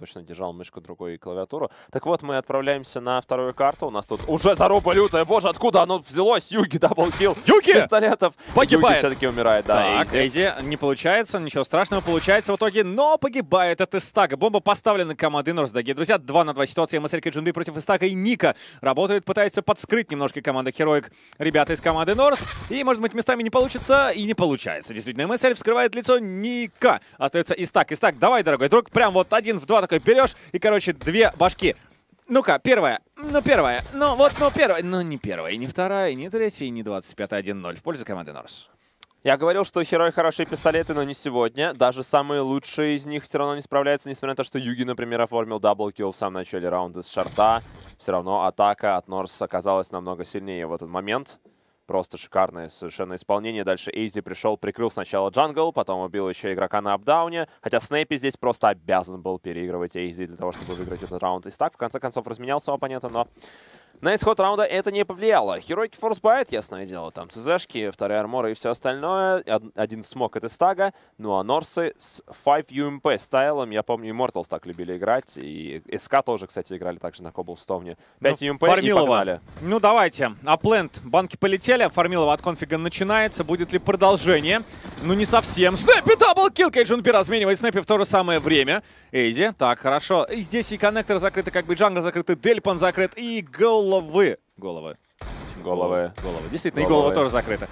точно держал мышку другой и клавиатуру. Так вот, мы отправляемся на вторую карту. У нас тут уже заруба лютая. Боже, откуда оно взялось? Юги даблкил. Юги! Пистолетов. Погибает. Юги все-таки умирает, да. Так, Эйзи. не получается, ничего страшного получается в итоге, но погибает от Истага. Бомба поставлена командой Норс, дорогие друзья. 2 на 2 ситуация. МСЛ Джунби против Истага и Ника. Работают, пытаются подскрыть немножко команда Хероик. Ребята из команды Норс. И, может быть, местами не получится и не получается. Действительно, МСЛ вскрывает лицо Ника. Остается Истак. Истак, давай, дорогой друг, прям вот один в два такой берешь и, короче, две башки. Ну-ка, первая. Ну, первая. Ну, вот, ну, первая. Ну, не первая, и не вторая, и не третья, и не 25-1-0 в пользу команды Норс. Я говорил, что Херой хорошие пистолеты, но не сегодня. Даже самые лучшие из них все равно не справляются, несмотря на то, что Юги, например, оформил даблкилл в самом начале раунда с шарта. Все равно атака от Норс оказалась намного сильнее в этот момент. Просто шикарное совершенно исполнение. Дальше Эйзи пришел, прикрыл сначала джангл, потом убил еще игрока на апдауне. Хотя Снэйпи здесь просто обязан был переигрывать Эйзи для того, чтобы выиграть этот раунд. И так, в конце концов, разменял своего оппонента, но на исход раунда это не повлияло. Херойки форсбайт, ясное дело, там ЦЗшки, вторые арморы и все остальное. Один смог это стага, ну а Норсы с 5 UMP эм стайлом, я помню, Immortals так любили играть, и СК тоже, кстати, играли также на Коблстоуне. 5 ну, UMP эм Фармилова. и погнали. Ну давайте, Аплент, банки полетели, Фармилова от конфига начинается, будет ли продолжение? Ну не совсем. Снэппи даблкил, Кейдж Унпи разменивает Снэппи в то же самое время. Эйзи, так, хорошо. И здесь и коннектор закрыты, как бы джангл закрыты, Дельпан закрыт, и гол головы. Головы. Головы. Головы. Действительно, головы. и голова тоже закрыта.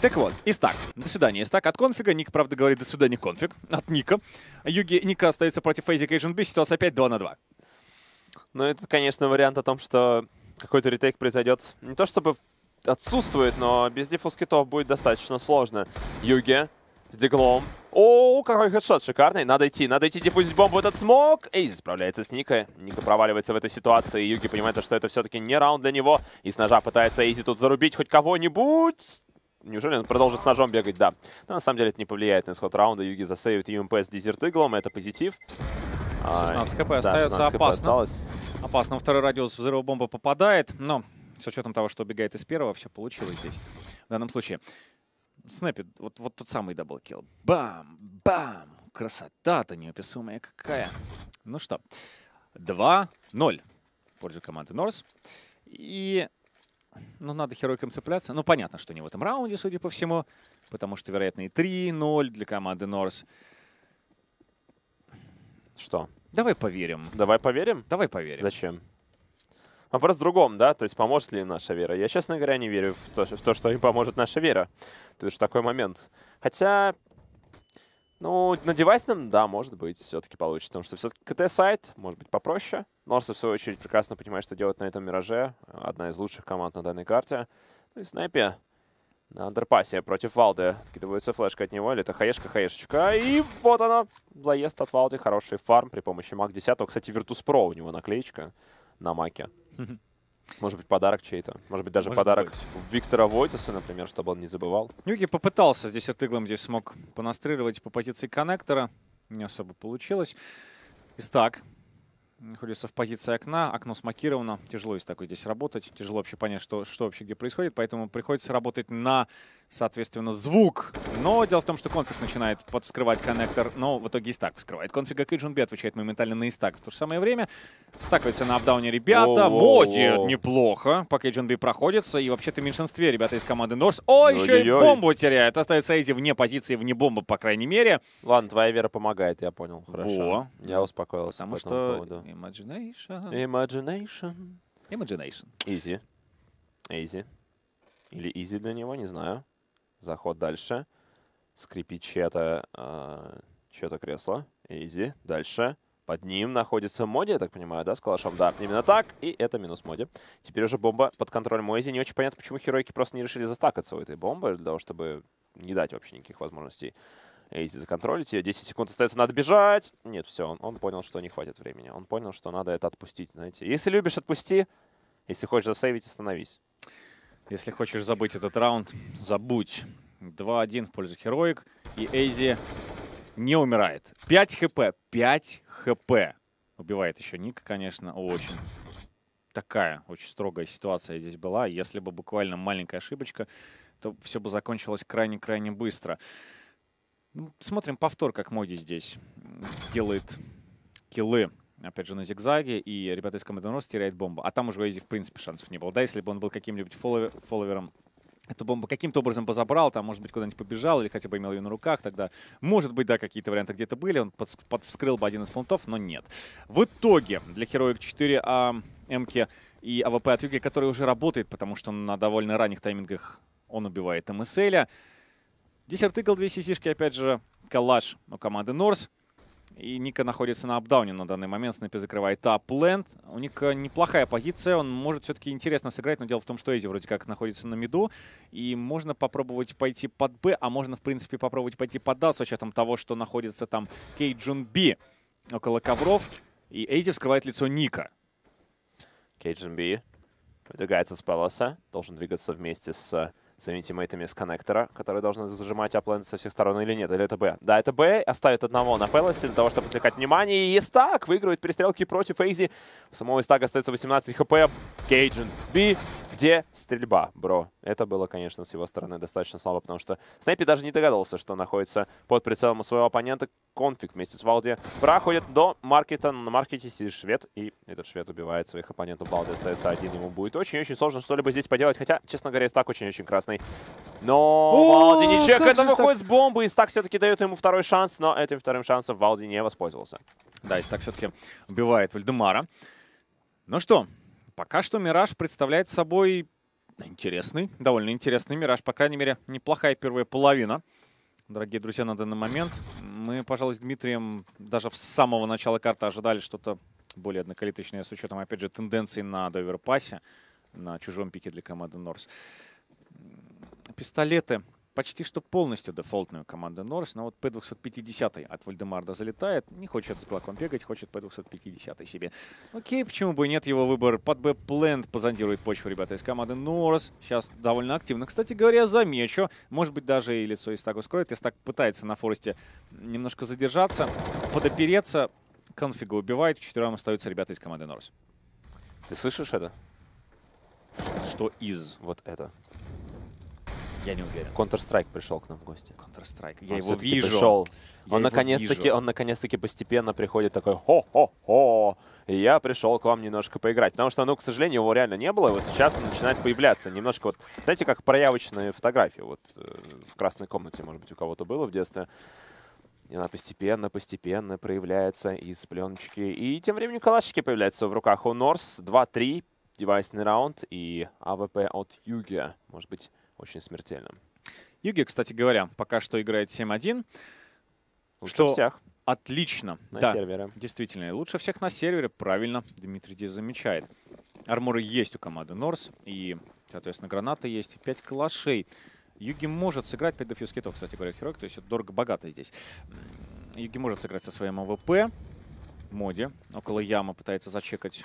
Так вот, Истак. До свидания, Истак. От конфига. Ник, правда, говорит, до свидания, конфиг. От Ника. Юги Ника остается против Эйзи Кейджин Би. Ситуация опять 2 на 2. Ну, это, конечно, вариант о том, что какой-то ретейк произойдет. Не то чтобы отсутствует, но без дефолт скитов будет достаточно сложно. Юге с диглом. О, какой хедшот шикарный. Надо идти, надо идти дефузить бомбу этот смог. Эйзи справляется с Ника. Ника проваливается в этой ситуации. Юги понимает, что это все-таки не раунд для него. И с ножа пытается Эйзи тут зарубить хоть кого-нибудь. Неужели он продолжит с ножом бегать? Да. Но на самом деле это не повлияет на исход раунда. Юги засейвит ЮМП эм с дезерт Это позитив. 16 хп остается да, опасно. Осталось. Опасно. Второй радиус взрыва бомбы попадает. Но с учетом того, что убегает из первого, все получилось здесь. В данном случае снэпе, вот, вот тот самый даблкил. Бам, бам, красота-то неописуемая какая. Ну что, 2-0 в пользу команды Норс. И, ну, надо херойкам цепляться. Ну, понятно, что не в этом раунде, судя по всему, потому что, вероятно, и 3-0 для команды Норс. Что? Давай поверим. Давай поверим? Давай поверим. Зачем? Вопрос в другом, да, то есть поможет ли им наша вера. Я, честно говоря, не верю в то, в то что им поможет наша вера. То есть такой момент. Хотя, ну, на девайсном, да, может быть, все-таки получится. Потому что все-таки КТ-сайт, может быть, попроще. Норсы, в свою очередь, прекрасно понимают, что делать на этом Мираже. Одна из лучших команд на данной карте. Ну и снайпе на андерпасе против Валды. Откидывается флешка от него, или это хаешка, хаешечка. И вот она, заезд от Валды, хороший фарм при помощи МАК-10. Кстати, Virtus.pro у него наклеечка на маке. Может быть, подарок чей-то. Может быть, даже Может подарок быть. Виктора Войтеса, например, чтобы он не забывал. Нюги ну, попытался. Здесь от иглом здесь смог понастреливать по позиции коннектора. Не особо получилось. Истак. Находится в позиции окна. Окно смакировано. Тяжело из такой здесь работать. Тяжело вообще понять, что, что вообще где происходит. Поэтому приходится работать на соответственно, звук. Но дело в том, что конфиг начинает подвскрывать коннектор, но в итоге и стак вскрывает. Конфига Кэджунби отвечает моментально на истак. В то же самое время стакается на апдауне ребята. Моди неплохо. Пока Кэджунби проходится. И вообще-то в меньшинстве ребята из команды Норс. О, Ой еще и бомбу теряет. Остается Эйзи вне позиции, вне бомбы, по крайней мере. Ладно, твоя вера помогает, я понял. Хорошо. Во. Я успокоился Потому по что Imagination. Imagination. Imagination. Изи. Изи. Или изи для него, не знаю. Заход дальше. Скрипит чье-то э, а, чье кресло. Изи. Дальше. Под ним находится Моди, я так понимаю, да, с калашом? Да, именно так. И это минус Моди. Теперь уже бомба под контролем Мози. Не очень понятно, почему херойки просто не решили застакаться у этой бомбы, для того, чтобы не дать вообще никаких возможностей Эйзи законтролить ее. 10 секунд остается, надо бежать. Нет, все, он, он понял, что не хватит времени. Он понял, что надо это отпустить, знаете. Если любишь, отпусти. Если хочешь засейвить, остановись. Если хочешь забыть этот раунд, забудь. 2-1 в пользу Хероик. И Эйзи не умирает. 5 хп. 5 хп. Убивает еще Ника, конечно. Очень такая очень строгая ситуация здесь была. Если бы буквально маленькая ошибочка, то все бы закончилось крайне-крайне быстро. Ну, смотрим повтор, как Моди здесь делает киллы опять же, на зигзаге, и ребята из команды Норс теряют бомбу. А там уже у Эйзи, в принципе, шансов не было. Да, если бы он был каким-нибудь фолловер, фолловером, эту бомбу каким-то образом позабрал, там, может быть, куда-нибудь побежал или хотя бы имел ее на руках, тогда, может быть, да, какие-то варианты где-то были, он под, подвскрыл бы один из пунктов, но нет. В итоге для Heroic 4 а, МК и АВП от Юги, который уже работает, потому что на довольно ранних таймингах он убивает МСЛ. -я. Десерт игл, две сисишки, опять же, коллаж у команды Норс. И Ника находится на апдауне на данный момент. Снэпи закрывает апленд. У Ника неплохая позиция. Он может все-таки интересно сыграть, но дело в том, что Эзи вроде как находится на миду. И можно попробовать пойти под Б, а можно, в принципе, попробовать пойти под А с учетом того, что находится там Кей Джун Би около ковров. И Эйзи вскрывает лицо Ника. Кей Джун Би выдвигается с полоса. Должен двигаться вместе с своими тиммейтами с коннектора, которые должны зажимать апленд со всех сторон или нет, или это Б. Да, это Б, оставит одного на Пелосе для того, чтобы отвлекать внимание, и Истак выигрывает перестрелки против Эйзи. У самого Истака остается 18 хп, Кейджин, Би, где стрельба, бро? Это было, конечно, с его стороны достаточно слабо, потому что Снайпи даже не догадался, что находится под прицелом у своего оппонента. Конфиг вместе с Валди проходит до маркета. На маркете сидит швед, и этот швед убивает своих оппонентов. Валди, остается один, ему будет очень-очень сложно что-либо здесь поделать. Хотя, честно говоря, стак очень-очень красный. Но Валди не чек, это выходит с бомбы, и стак все-таки дает ему второй шанс, но этим вторым шансом Валди не воспользовался. Да, и стак все-таки убивает Вальдемара. Ну что, Пока что Мираж представляет собой интересный, довольно интересный Мираж. По крайней мере, неплохая первая половина. Дорогие друзья, на данный момент мы, пожалуй, с Дмитрием даже с самого начала карты ожидали что-то более однокалиточное с учетом, опять же, тенденций на доверпасе на чужом пике для команды Норс. Пистолеты почти что полностью дефолтную команду Норс, но вот P250 от Вальдемарда залетает, не хочет с Глаком бегать, хочет P250 себе. Окей, почему бы и нет, его выбор под Б-плент позондирует почву ребята из команды Норс, сейчас довольно активно. Кстати говоря, замечу, может быть даже и лицо Истаку скроет, так пытается на форесте немножко задержаться, подопереться, конфига убивает, четвером остаются ребята из команды Норс. Ты слышишь это? Что из вот это? Я не уверен. Counter-Strike пришел к нам в гости. Counter-Strike. Я он его вижу. Пришел. Я он наконец-таки, он наконец-таки постепенно приходит такой хо-хо-хо. Я пришел к вам немножко поиграть. Потому что, ну, к сожалению, его реально не было. И вот сейчас он начинает появляться. Немножко вот, знаете, как проявочные фотографии. Вот э, в красной комнате, может быть, у кого-то было в детстве. И она постепенно, постепенно проявляется из пленочки. И тем временем калашики появляются в руках у Норс. 2-3, девайсный раунд и АВП от Юги. Может быть, очень смертельным Юги, кстати говоря, пока что играет 7-1. что всех. Отлично. На да, сервере. Действительно, лучше всех на сервере, правильно, Дмитрий Диз замечает. Арморы есть у команды Норс, и, соответственно, граната есть, 5 калашей. Юги может сыграть 5 дефьюз-китов, кстати говоря, Херок, то есть дорого-богато здесь. Юги может сыграть со своим АВП, моде, около ямы пытается зачекать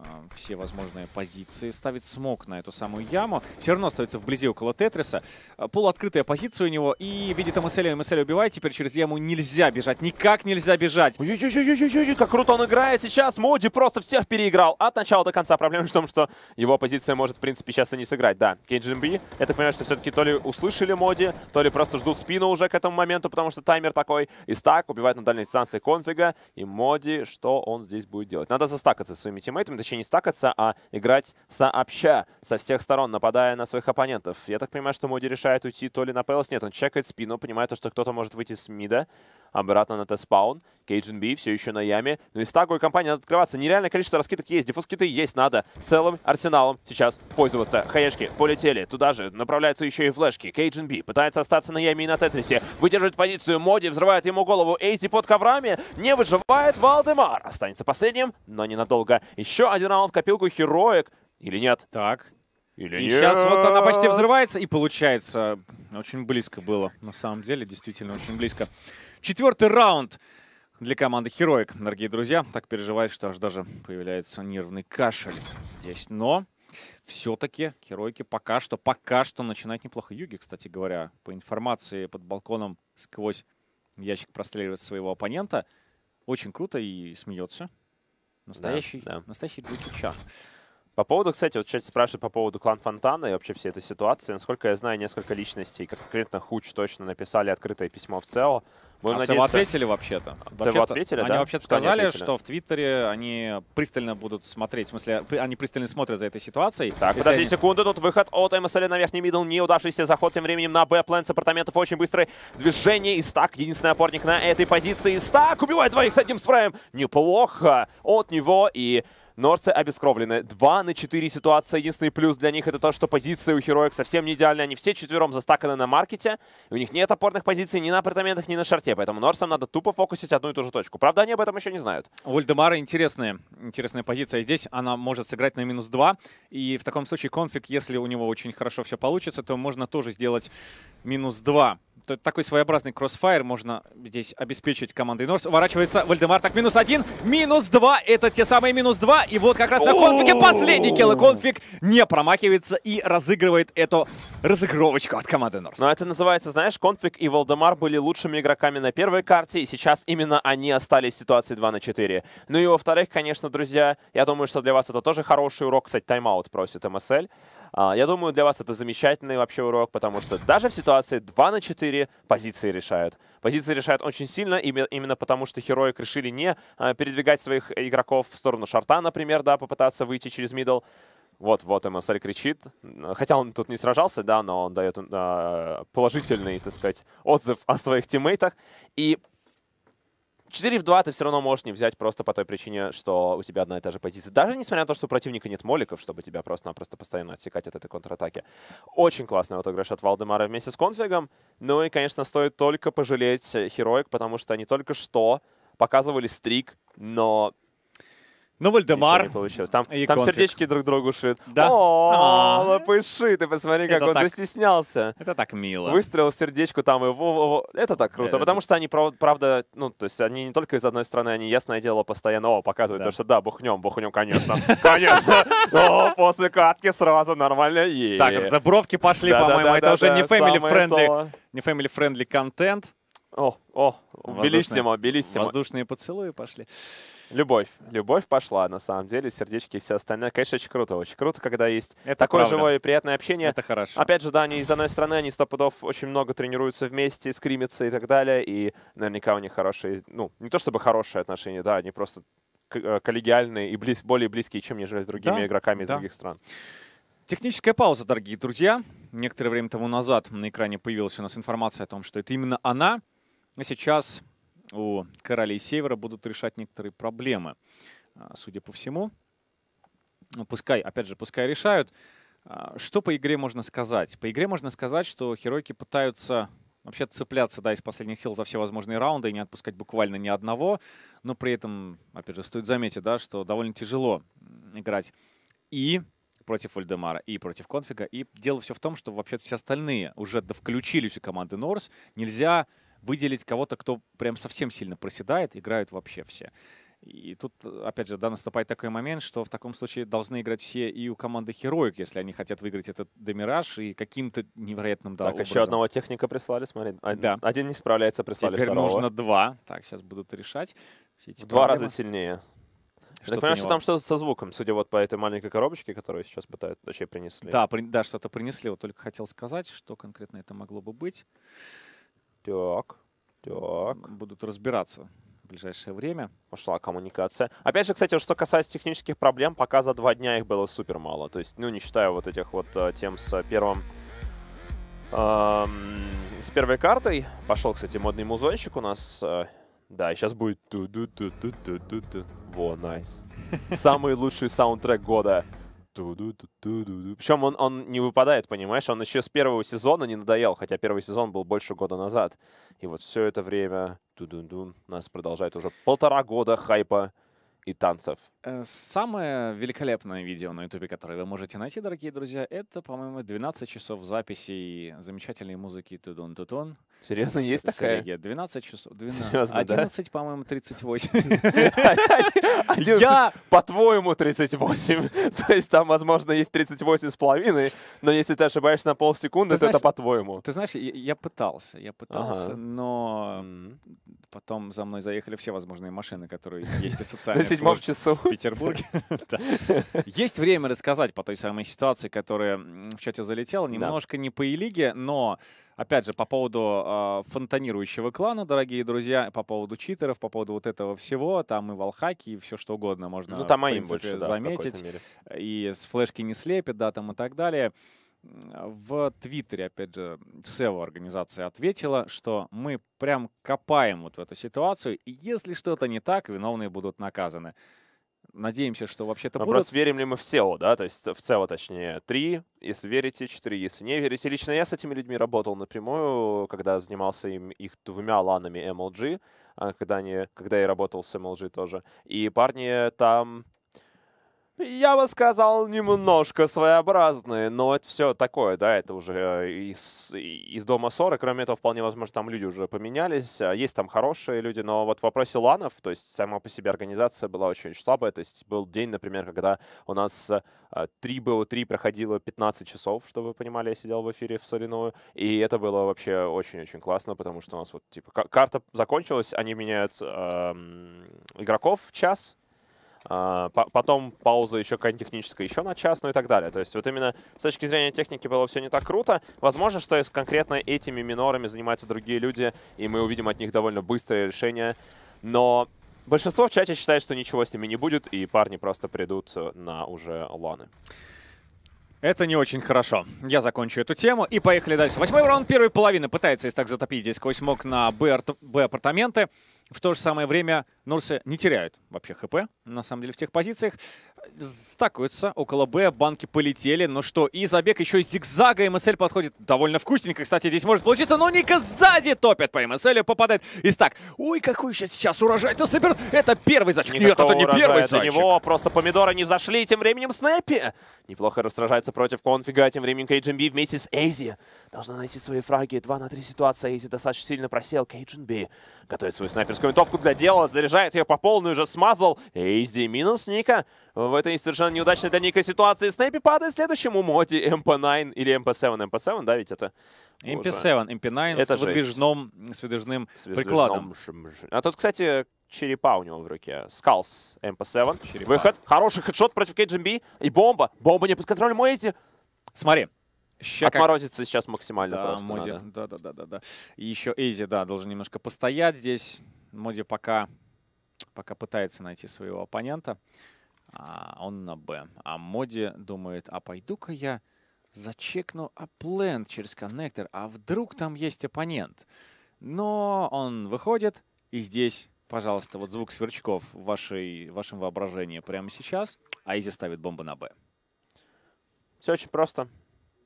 а, все возможные позиции. Ставит смог на эту самую яму. Все равно остается вблизи около Тетриса. А, полуоткрытая позиция у него. И видит Амаселя. Амаселя убивает. Теперь через яму нельзя бежать. Никак нельзя бежать. Ой-ой-ой, как круто он играет сейчас. Моди просто всех переиграл. От начала до конца. Проблема в том, что его позиция может, в принципе, сейчас и не сыграть. Да, KGMB. Я так понимаю, что все-таки то ли услышали Моди, то ли просто ждут спину уже к этому моменту, потому что таймер такой. И стак убивает на дальней дистанции конфига. И Моди, что он здесь будет делать? Надо застакаться со своими тиммейтами задача не стакаться, а играть сообща, со всех сторон, нападая на своих оппонентов. Я так понимаю, что Моди решает уйти то ли на Пелос. Нет, он чекает спину, понимает, что кто-то может выйти с мида обратно на Т-спаун. Кейджин Би все еще на яме. но ну из такой компании надо открываться. Нереальное количество раскидок есть, дефускиты есть, надо целым арсеналом сейчас пользоваться. Хаешки полетели, туда же направляются еще и флешки. Кейджин Би пытается остаться на яме и на Тетрисе, выдерживает позицию Моди, взрывает ему голову. Эйзи под коврами, не выживает Валдемар. Останется последним, но ненадолго. Еще один раунд в копилку Хероик. Или нет? Так, или и нет? сейчас вот она почти взрывается, и получается, очень близко было, на самом деле, действительно очень близко. Четвертый раунд для команды Heroic, дорогие друзья. Так переживает, что аж даже появляется нервный кашель здесь. Но все-таки Heroic пока что, пока что начинает неплохо. Юги, кстати говоря, по информации под балконом сквозь ящик простреливает своего оппонента. Очень круто и смеется. Настоящий, да, да. настоящий Джеки Чан. По поводу, кстати, вот чат спрашивает по поводу клан Фонтана и вообще всей этой ситуации. Насколько я знаю, несколько личностей, конкретно Хуч, точно написали открытое письмо в ЦЕО. Будем а надеяться... ответили вообще-то. Вообще, ответили, Они да? вообще-то сказали, что в Твиттере они пристально будут смотреть, в смысле, они пристально смотрят за этой ситуацией. Так, Если подожди они... секунду, тут выход от МСЛ на верхний мидл, неудавшийся заход тем временем на Б-план с апартаментов, очень быстрое движение, и Стак, единственный опорник на этой позиции, Стак убивает двоих с одним справим, неплохо от него, и Норцы обескровлены. 2 на 4 ситуация. Единственный плюс для них это то, что позиции у хероек совсем не идеальны. Они все четвером застаканы на маркете. И у них нет опорных позиций ни на апартаментах, ни на шарте. Поэтому Норсам надо тупо фокусить одну и ту же точку. Правда, они об этом еще не знают. У интересная, интересная позиция здесь. Она может сыграть на минус 2. И в таком случае конфиг, если у него очень хорошо все получится, то можно тоже сделать минус 2. такой своеобразный кроссфайр можно здесь обеспечить командой Норс. Уворачивается Вальдемар. Так, минус один, минус два. Это те самые минус два. И вот как раз на конфиге последний килл. конфиг не промахивается и разыгрывает эту разыгровочку от команды Норс. Но ну, это называется, знаешь, конфиг и Волдемар были лучшими игроками на первой карте. И сейчас именно они остались в ситуации 2 на 4. Ну и во-вторых, конечно, друзья, я думаю, что для вас это тоже хороший урок. Кстати, тайм-аут просит МСЛ. А, я думаю, для вас это замечательный вообще урок, потому что даже в ситуации 2 на 4 позиции решают. Позиции решают очень сильно, именно потому что Heroic решили не а, передвигать своих игроков в сторону шарта, например, да, попытаться выйти через мидл. Вот, вот МСЛ кричит. Хотя он тут не сражался, да, но он дает э, положительный, так сказать, отзыв о своих тиммейтах. И 4 в 2 ты все равно можешь не взять просто по той причине, что у тебя одна и та же позиция. Даже несмотря на то, что у противника нет моликов, чтобы тебя просто-напросто постоянно отсекать от этой контратаки. Очень классный отыгрыш от Валдемара вместе с конфигом. Ну и, конечно, стоит только пожалеть Хероик, потому что они только что показывали стрик, но ну, Вальдемар. получилось. Там, и там сердечки друг другу шит. Да. О, а. лопыши, ты посмотри, как он застеснялся. Это так мило. Выстрелил сердечку там и во, во, во. Это так круто, потому что они, правда, ну, то есть они не только из одной страны, они, ясное дело, постоянно, показывают то, что да, бухнем, бухнем, конечно. Конечно. О, после катки сразу нормально есть. Так, забровки пошли, по-моему, это уже не family-friendly. Не family-friendly контент. О, о, белиссимо, белиссимо. Воздушные поцелуи пошли. Любовь. Любовь пошла, на самом деле. Сердечки и все остальное. Конечно, очень круто. Очень круто, когда есть Это такое правда. живое и приятное общение. Это хорошо. Опять же, да, они из одной страны, они сто пудов очень много тренируются вместе, скримятся и так далее. И наверняка у них хорошие, ну, не то чтобы хорошие отношения, да, они просто э, коллегиальные и близ, более близкие, чем нежели с другими да, игроками из да. других стран. Техническая пауза, дорогие друзья. Некоторое время тому назад на экране появилась у нас информация о том, что это именно она. А сейчас у королей Севера будут решать некоторые проблемы, а, судя по всему. Ну, пускай, опять же, пускай решают. А, что по игре можно сказать? По игре можно сказать, что Херойки пытаются вообще цепляться, да, из последних сил за все возможные раунды и не отпускать буквально ни одного. Но при этом, опять же, стоит заметить, да, что довольно тяжело играть и против Вальдемара, и против Конфига. И дело все в том, что вообще все остальные уже включились у команды Норс. Нельзя выделить кого-то, кто прям совсем сильно проседает, играют вообще все. И тут, опять же, да, наступает такой момент, что в таком случае должны играть все и у команды Heroic, если они хотят выиграть этот демираж и каким-то невероятным да, Так, образом. еще одного техника прислали, смотри. Один, да. один не справляется, прислали Теперь второго. нужно два. Так, сейчас будут решать. Все эти в два раза сильнее. Что так понимаю, что там что-то со звуком, судя вот по этой маленькой коробочке, которую сейчас пытаются вообще принесли. Да, при, да что-то принесли. Вот только хотел сказать, что конкретно это могло бы быть. Так, так. Будут разбираться в ближайшее время. Пошла коммуникация. Опять же, кстати, что касается технических проблем, пока за два дня их было супер мало. То есть, ну, не считая вот этих вот э, тем с первым... Эм, с первой картой. Пошел, кстати, модный музончик у нас. Э, да, сейчас будет... Во, найс. Nice. Самый лучший саундтрек года. Причем он, он не выпадает, понимаешь? Он еще с первого сезона не надоел, хотя первый сезон был больше года назад. И вот все это время нас продолжает уже полтора года хайпа и танцев. Э, самое великолепное видео на Ютубе, которое вы можете найти, дорогие друзья, это, по-моему, 12 часов записей замечательной музыки Тудон Тутон. Серьезно, есть такая? 12 часов. 12, Серьезно, 11, да? по-моему, 38. Я... По-твоему, 38. То есть там, возможно, есть 38 с половиной, но если ты ошибаешься на полсекунды, то это по-твоему. Ты знаешь, я пытался, я пытался, но потом за мной заехали все возможные машины, которые есть и социальные. На седьмом часу. Петербурге. Есть время рассказать по той самой ситуации, которая в чате залетела. Немножко не по Елиге, но... Опять же, по поводу э, фонтанирующего клана, дорогие друзья, по поводу читеров, по поводу вот этого всего, там и волхаки, и все что угодно можно ну, там в принципе, больше, да, заметить. В и с флешки не слепит, да, там и так далее. В Твиттере, опять же, SEO организация ответила, что мы прям копаем вот в эту ситуацию, и если что-то не так, виновные будут наказаны. Надеемся, что вообще-то будут. Вопрос, верим ли мы в SEO, да? То есть в SEO, точнее, три, если верите, четыре, если не верите. Лично я с этими людьми работал напрямую, когда занимался им их двумя ланами MLG, а, когда, они, когда я работал с MLG тоже. И парни там я бы сказал, немножко своеобразные, но это все такое, да, это уже э, из, из дома 40, кроме этого, вполне возможно, там люди уже поменялись, а есть там хорошие люди, но вот в вопросе ланов, то есть сама по себе организация была очень-очень слабая, то есть был день, например, когда у нас 3 э, было 3 проходило 15 часов, чтобы вы понимали, я сидел в эфире в Соленую, и это было вообще очень-очень классно, потому что у нас вот, типа, карта закончилась, они меняют эм, игроков в час, а, потом пауза еще какая-нибудь техническая, еще на час, ну и так далее. То есть вот именно с точки зрения техники было все не так круто. Возможно, что конкретно этими минорами занимаются другие люди, и мы увидим от них довольно быстрое решение. Но большинство в чате считает, что ничего с ними не будет, и парни просто придут э, на уже ланы. Это не очень хорошо. Я закончу эту тему и поехали дальше. Восьмой раунд первой половины пытается так затопить здесь сквозь мог на Б-апартаменты. В то же самое время Норсы не теряют вообще ХП, на самом деле, в тех позициях. Стакаются около Б, банки полетели. Ну что, и забег еще из зигзага. МСЛ подходит довольно вкусненько, кстати, здесь может получиться. Но Ника сзади топят по МСЛ, попадает. И так, ой, какой сейчас, сейчас урожай-то соберут. Это первый зайчик. Нет, это не урожай, первый это зайчик. него просто помидоры не зашли Тем временем Снэппи неплохо рассражается против Конфига. Тем временем KGB вместе с Эйзи должна найти свои фраги. 2 на 3 ситуация. Эйзи достаточно сильно просел. KGB готовит свой снайпер снайперскую винтовку для дела, заряжает ее по полную уже смазал. Эйзи минус Ника. В этой совершенно неудачной для Ника ситуации Снэпи падает следующему моде MP9 или MP7. MP7, да, ведь это... MP7, MP9 это с, выдвижным, с выдвижным с прикладом. А тут, кстати, черепа у него в руке. Скалс, MP7. Черепа. Выход. Хороший хедшот против KGB. И бомба. Бомба не под контролем Эйзи. Смотри, Ща Отморозится как... сейчас максимально да, просто моди... Да, да, да, да, да. И еще Эйзи, да, должен немножко постоять здесь. Моди пока, пока пытается найти своего оппонента. А он на Б. А Моди думает, а пойду-ка я зачекну аплен через коннектор, а вдруг там есть оппонент. Но он выходит, и здесь, пожалуйста, вот звук сверчков в, вашей, в вашем воображении прямо сейчас. Айзи ставит бомбу на Б. Все очень просто.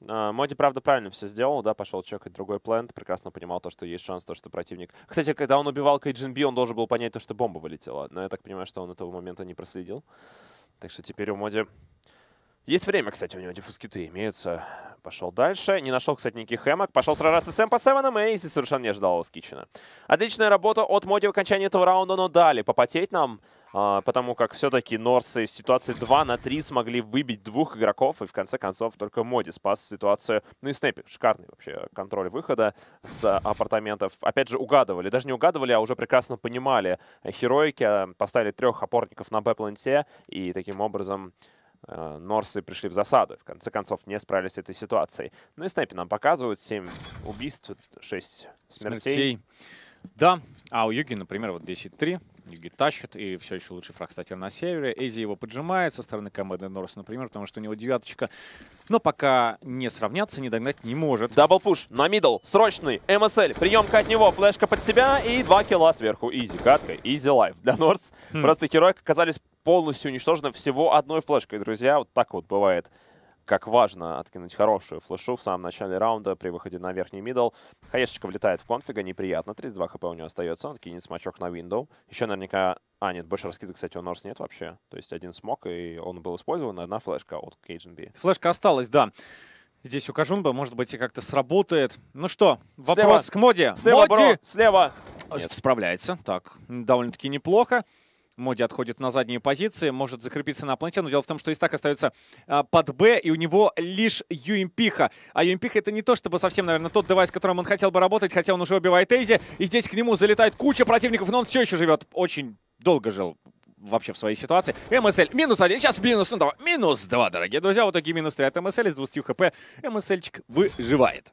А, Моди, правда, правильно все сделал, да, пошел чекать другой плент, прекрасно понимал то, что есть шанс, то, что противник... Кстати, когда он убивал Кейджин он должен был понять то, что бомба вылетела, но я так понимаю, что он этого момента не проследил. Так что теперь у Моди... Есть время, кстати, у него диффузкиты имеются. Пошел дальше. Не нашел, кстати, никаких эмок. Пошел сражаться с Эмпа Севеном, и Эйзи совершенно не ожидал его скичена. Отличная работа от Моди в окончании этого раунда, но дали попотеть нам а, потому как все-таки Норсы в ситуации 2 на 3 смогли выбить двух игроков, и в конце концов только Моди спас ситуацию. Ну и Снэпи, шикарный вообще контроль выхода с апартаментов. Опять же, угадывали, даже не угадывали, а уже прекрасно понимали Хероики, а, поставили трех опорников на б и таким образом... Э, Норсы пришли в засаду. В конце концов, не справились с этой ситуацией. Ну и снайпи нам показывают 7 убийств, 6 смертей. смертей. Да, а у Юги, например, вот 10-3. Юги тащит, и все еще лучший фрагстатер на севере. Эйзи его поджимает со стороны команды Норс, например, потому что у него девяточка. Но пока не сравняться, не догнать не может. Дабл-пуш на мидл, срочный, МСЛ, приемка от него, флешка под себя и два килла сверху. Изи, катка, изи лайф для Норс. Хм. Просто герои оказались полностью уничтожены всего одной флешкой, друзья. Вот так вот бывает как важно откинуть хорошую флешу в самом начале раунда при выходе на верхний мидл. Хаешечка влетает в конфига, неприятно. 32 хп у него остается, он кинет смачок на window. Еще наверняка... А, нет, больше раскидок, кстати, у Норс нет вообще. То есть один смок и он был использован, одна флешка от Cajun Флешка осталась, да. Здесь у Кажунба, может быть, и как-то сработает. Ну что, вопрос слева. к моде. Слева, Моди! бро, слева! Нет. Справляется, так, довольно-таки неплохо. Моди отходит на задние позиции, может закрепиться на планете, но дело в том, что Истак остается а, под Б, и у него лишь Юимпиха. А Юимпиха это не то, чтобы совсем, наверное, тот девайс, которым он хотел бы работать, хотя он уже убивает Эйзи, и здесь к нему залетает куча противников, но он все еще живет, очень долго жил вообще в своей ситуации. МСЛ минус один, сейчас минус ну, два, минус два, дорогие друзья. В итоге минус 3 от МСЛ из 20 хп. МСЛчик выживает.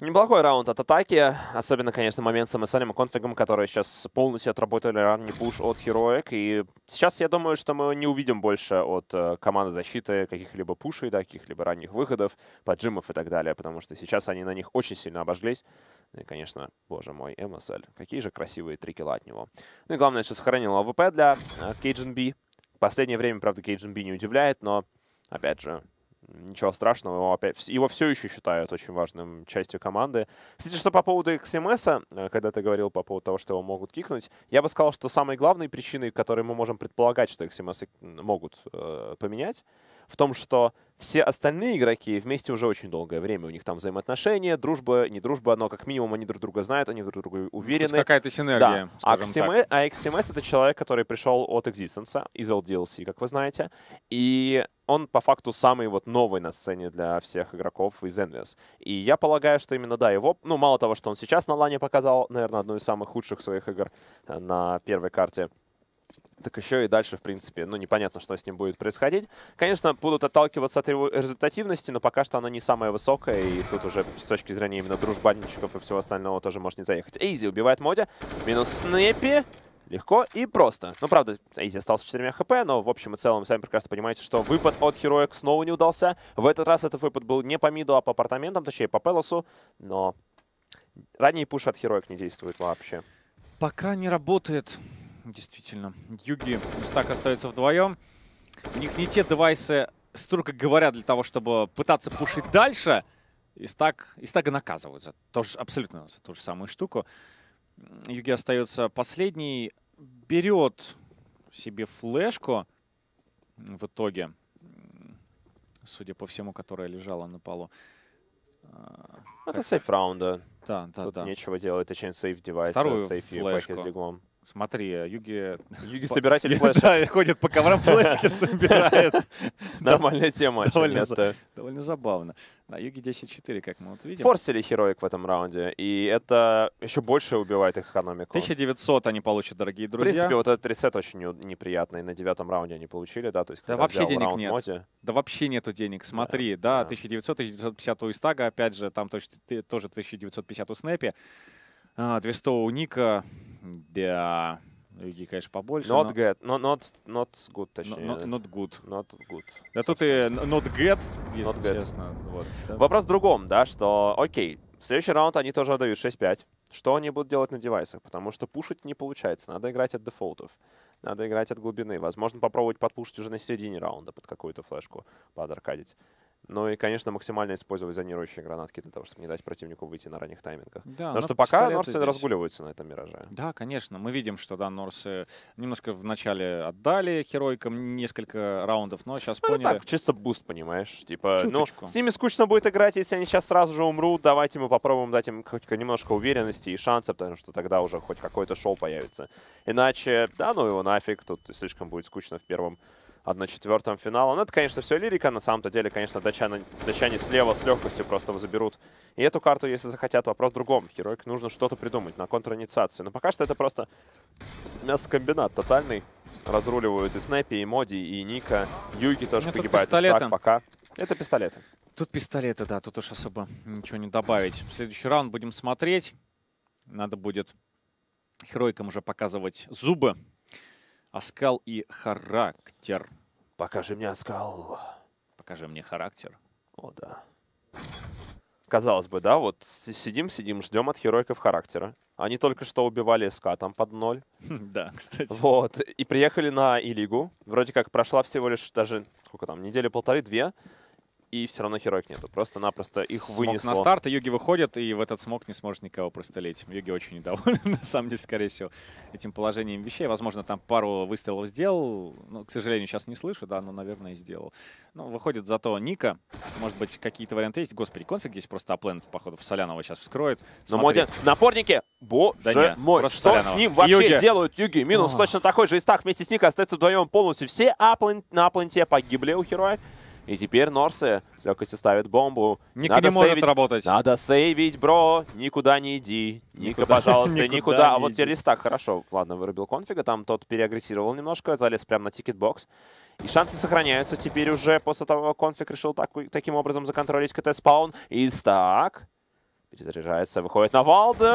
Неплохой раунд от атаки. Особенно, конечно, момент с МСНем и конфигом, которые сейчас полностью отработали ранний пуш от Heroic. И сейчас я думаю, что мы не увидим больше от э, команды защиты каких-либо пушей, да, каких-либо ранних выходов, поджимов и так далее. Потому что сейчас они на них очень сильно обожглись. Ну и, конечно, боже мой, МСЛ. Какие же красивые три килла от него. Ну и главное, что сохранил АВП для э, Кейджин Би. Последнее время, правда, Кейджин Би не удивляет, но, опять же, Ничего страшного, его, опять, его все еще считают очень важным частью команды. Кстати, что по поводу XMS, эм э, когда ты говорил по поводу того, что его могут кикнуть, я бы сказал, что самой главной причиной, которой мы можем предполагать, что XMS эм могут э, поменять, в том, что все остальные игроки вместе уже очень долгое время. У них там взаимоотношения, дружба, не дружба, но как минимум они друг друга знают, они друг друга ну, уверены. какая-то синергия, да. а, XMS, а XMS — это человек, который пришел от Existence, из LDLC, как вы знаете. И он по факту самый вот новый на сцене для всех игроков из Envious. И я полагаю, что именно, да, его, ну, мало того, что он сейчас на лане показал, наверное, одну из самых худших своих игр э, на первой карте, так еще и дальше, в принципе, ну, непонятно, что с ним будет происходить. Конечно, будут отталкиваться от его результативности, но пока что она не самая высокая, и тут уже с точки зрения именно дружбанничков и всего остального тоже может не заехать. Эйзи убивает модя, минус Снэппи. Легко и просто. Ну, правда, Эйзи остался 4 хп, но в общем и целом, сами прекрасно понимаете, что выпад от Heroic снова не удался. В этот раз этот выпад был не по миду, а по апартаментам, точнее, по Пелосу, но ранний пуш от Heroic не действует вообще. Пока не работает действительно. Юги и Стак остаются вдвоем. У них не те девайсы, строго говоря, для того, чтобы пытаться пушить дальше. И Стак, и Стага наказывают за тоже абсолютно за ту же самую штуку. Юги остается последний. Берет себе флешку в итоге, судя по всему, которая лежала на полу. А, это сейф раунда. Да, да, Тут да. нечего делать, точнее, сейф девайса, Вторую э, сейф флешку. с диглом. Смотри, э, Юги... Э, Юги собиратель флешек. Да, ходит по коврам флешки собирает. Нормальная тема. Довольно забавно. На Юги 10-4, как мы вот видим. Форсили Хероик в этом раунде, и это еще больше убивает их экономику. 1900 они получат, дорогие друзья. В принципе, вот этот ресет очень неприятный. На девятом раунде они получили, да? То есть, да вообще денег нет. Да вообще нету денег, смотри. Да, да. 1900, 1950 у Истага, опять же, там тоже 1950 у Снэпи. 200 а, у Ника, да. Людей, конечно, побольше. Not но... get. No, not, not good, точнее. Not, not good. Not good. Да тут и not get, если not get. честно. Вот, Вопрос в другом, да, что, окей, следующий раунд они тоже отдают 6-5. Что они будут делать на девайсах? Потому что пушить не получается. Надо играть от дефолтов. Надо играть от глубины. Возможно, попробовать подпушить уже на середине раунда под какую-то флешку, подркадить. Ну и, конечно, максимально использовать зонирующие гранатки для того, чтобы не дать противнику выйти на ранних таймингах. Да, Потому ну, что пока Норсы здесь. разгуливаются на этом мираже. Да, конечно. Мы видим, что да, Норсы немножко вначале отдали Херойкам несколько раундов, но сейчас ну, поняли... так, чисто буст, понимаешь. Типа, ну, Чуточку. ну, с ними скучно будет играть, если они сейчас сразу же умрут. Давайте мы попробуем дать им хоть немножко уверенности и шанса, потому что тогда уже хоть какой-то шоу появится. Иначе, да, ну его нафиг, тут слишком будет скучно в первом 1-4 финала. но это, конечно, все лирика. На самом-то деле, конечно, датчане, датчане слева с легкостью просто заберут и эту карту, если захотят. Вопрос в другом. Херойк, нужно что-то придумать на контринициацию. Но пока что это просто мясокомбинат тотальный. Разруливают и Снэппи, и Моди, и Ника. Юги тоже Нет, погибает. Так, пока. Это пистолеты. Тут пистолеты, да. Тут уж особо ничего не добавить. В следующий раунд будем смотреть. Надо будет Херойкам уже показывать зубы Оскал и характер. Покажи мне оскал. Покажи мне характер. О, да. Казалось бы, да, вот сидим-сидим, ждем от героиков характера. Они только что убивали СК там под ноль. Хм, да, кстати. Вот, и приехали на И-лигу. Вроде как прошла всего лишь даже, сколько там, недели полторы-две и все равно хероек нету. Просто-напросто их смог вынесло. на старт, и Юги выходит, и в этот смог не сможет никого прострелить. Юги очень недоволен, на самом деле, скорее всего, этим положением вещей. Возможно, там пару выстрелов сделал. Ну, к сожалению, сейчас не слышу, да, но, наверное, и сделал. Ну, выходит зато Ника. Может быть, какие-то варианты есть. Господи, конфиг здесь просто Аплент, походу, в Солянова сейчас вскроет. Ну, Смотри. Но Модин, напорники! Боже да нет, мой, что Солянова. с ним вообще Юги. делают Юги? Минус а точно такой же. Истах вместе с Ника остается вдвоем полностью. Все аплен... на Апленте погибли у Хероя. И теперь Норсы с легкостью ставят бомбу. Ника Надо не сейвить. может работать. Надо сейвить, бро. Никуда не иди. Ника, никуда. пожалуйста, никуда. никуда. А вот теперь так хорошо. Ладно, вырубил конфига. Там тот переагрессировал немножко, залез прямо на тикетбокс. И шансы сохраняются теперь уже после того, как конфиг решил так, таким образом законтролить КТ-спаун. И так. Перезаряжается, выходит на Валде.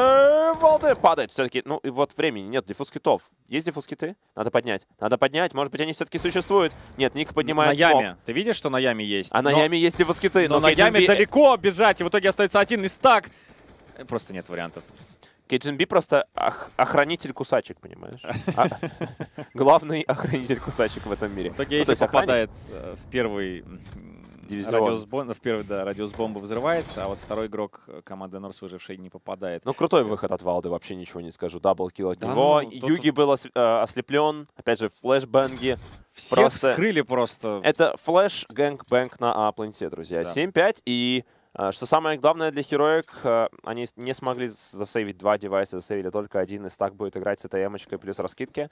Валде падает все-таки. Ну, и вот времени нет, дефуз китов. Есть дефуз киты? Надо поднять. Надо поднять. Может быть, они все-таки существуют. Нет, Ник поднимает На яме. Ты видишь, что на яме есть? А но... на яме есть дефуз киты. Но, но на яме далеко бежать, и в итоге остается один из так. Просто нет вариантов. KGNB просто ох охранитель кусачек, понимаешь? А, главный охранитель кусачек в этом мире. В итоге, ну, если попадает э, в первый Дивизион. Радиус бомба, в первый, да, радиус бомбы взрывается, а вот второй игрок э, команды Норс выживший не попадает. Ну, крутой выход от Валды, вообще ничего не скажу. Дабл килл от да, него. Ну, тут... Юги был ос э, ослеплен, опять же, флешбэнги. Всех просто... вскрыли просто. Это флэш гэнг-бэнг на А-планете, друзья. Да. 7-5 и... Э, что самое главное для Heroic, они не смогли засейвить два девайса, засейвили только один, и стак будет играть с этой эмочкой плюс раскидки.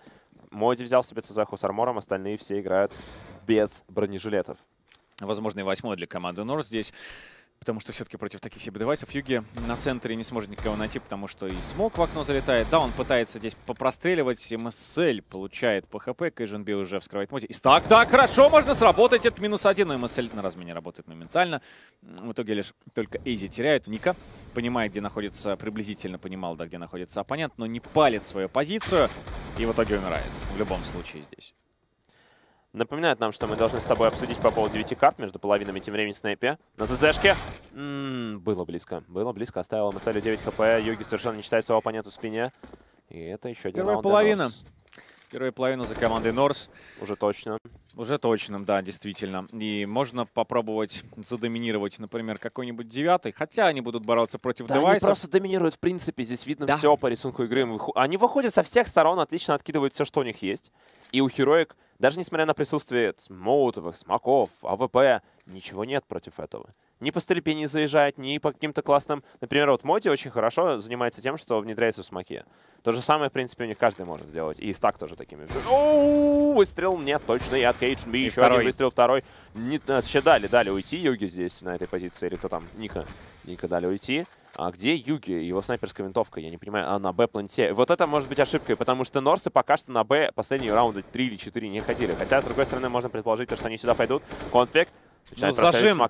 Моди взял себе цезаху с армором, остальные все играют без бронежилетов возможно, и восьмой для команды Норд здесь. Потому что все-таки против таких себе девайсов Юги на центре не сможет никого найти, потому что и смог в окно залетает. Да, он пытается здесь попростреливать. МСЛ получает по хп. Кэйженби уже вскрывает моти. И так, да, хорошо, можно сработать. Это минус один, но МСЛ на размене работает моментально. В итоге лишь только Эйзи теряет. Ника понимает, где находится, приблизительно понимал, да, где находится оппонент, но не палит свою позицию. И в итоге умирает. В любом случае здесь. Напоминают нам, что мы должны с тобой обсудить по поводу 9 карт между половинами тем временем снайпе. На ЗЗшке. М было близко. Было близко. Оставил Масалю 9 хп. Юги совершенно не читает своего оппонента в спине. И это еще один Первая половина. Первая половина за командой Норс. Уже точно. Уже точно, да, действительно. И можно попробовать задоминировать, например, какой-нибудь девятый. Хотя они будут бороться против да, девайсов. они просто доминируют, в принципе. Здесь видно да. все по рисунку игры. Они выходят со всех сторон, отлично откидывают все, что у них есть. И у Хероик, даже несмотря на присутствие Молотовых, Смоков, АВП, ничего нет против этого. Ни по стрельбе не заезжает, ни по каким-то классным... Например, вот Моти очень хорошо занимается тем, что внедряется в смоке. То же самое, в принципе, у них каждый может сделать. И стак тоже такими. Оу, выстрел нет, точно, я от Кейджби. Еще второй. один выстрел, второй. Не, э, вообще дали, дали уйти Юги здесь, на этой позиции. Или кто там? Ника. Ника дали уйти. А где Юги? Его снайперская винтовка, я не понимаю. А на б планте. Вот это может быть ошибкой, потому что Норсы пока что на Б последние раунды 3 или 4 не ходили. Хотя, с другой стороны, можно предположить, что они сюда пойдут. Конфиг. ну, зажим,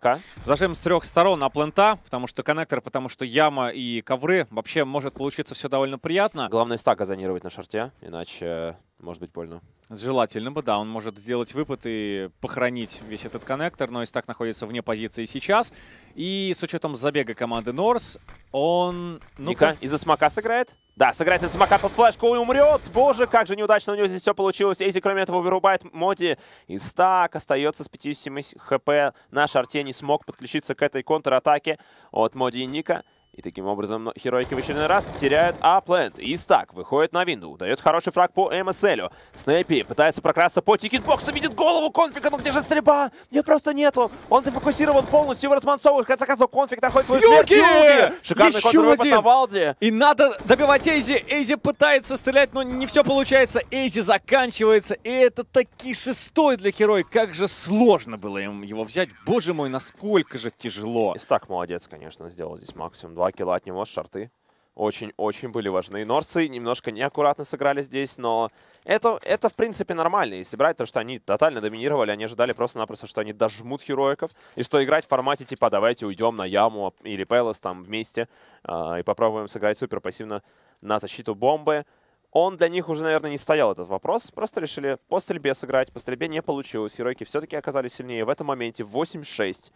зажим с трех сторон на плента, потому что коннектор, потому что яма и ковры. Вообще может получиться все довольно приятно. Главное стак озонировать на шарте, иначе может быть больно. Желательно бы, да. Он может сделать выпад и похоронить весь этот коннектор, но и так находится вне позиции сейчас. И с учетом забега команды Норс, он... Ну Ника из-за смока сыграет? Да, сыграет из смока под флешку и умрет. Боже, как же неудачно у него здесь все получилось. Эйзи, кроме этого, вырубает Моди. И стак остается с 57 хп. Наш не смог подключиться к этой контратаке от Моди и Ника. И таким образом Херойки в очередной раз теряют аплент. И стак выходит на винду. Дает хороший фраг по МСЛю. Эм Снэпи пытается прокрасться по тикетбоксу. Видит голову конфига. но ну где же стрельба? Ее просто нету. Он дефокусирован полностью. Его размансовывает. В конце концов, конфиг находит свою смерть. Юги! Шикарный контр на Валде. И надо добивать Эйзи. Эйзи пытается стрелять, но не все получается. Эйзи заканчивается. И это таки шестой для Херой. Как же сложно было им его взять. Боже мой, насколько же тяжело. И стак молодец, конечно, сделал здесь максимум 2 Два килла от него, шарты очень-очень были важны. Норцы немножко неаккуратно сыграли здесь, но это, это в принципе нормально. Если брать то, что они тотально доминировали, они ожидали просто-напросто, что они дожмут хероиков, и что играть в формате типа «давайте уйдем на яму» или «Пэлас» там вместе э, и попробуем сыграть супер пассивно на защиту бомбы. Он для них уже, наверное, не стоял этот вопрос. Просто решили по стрельбе сыграть. По стрельбе не получилось. Херойки все-таки оказались сильнее. В этом моменте 8-6.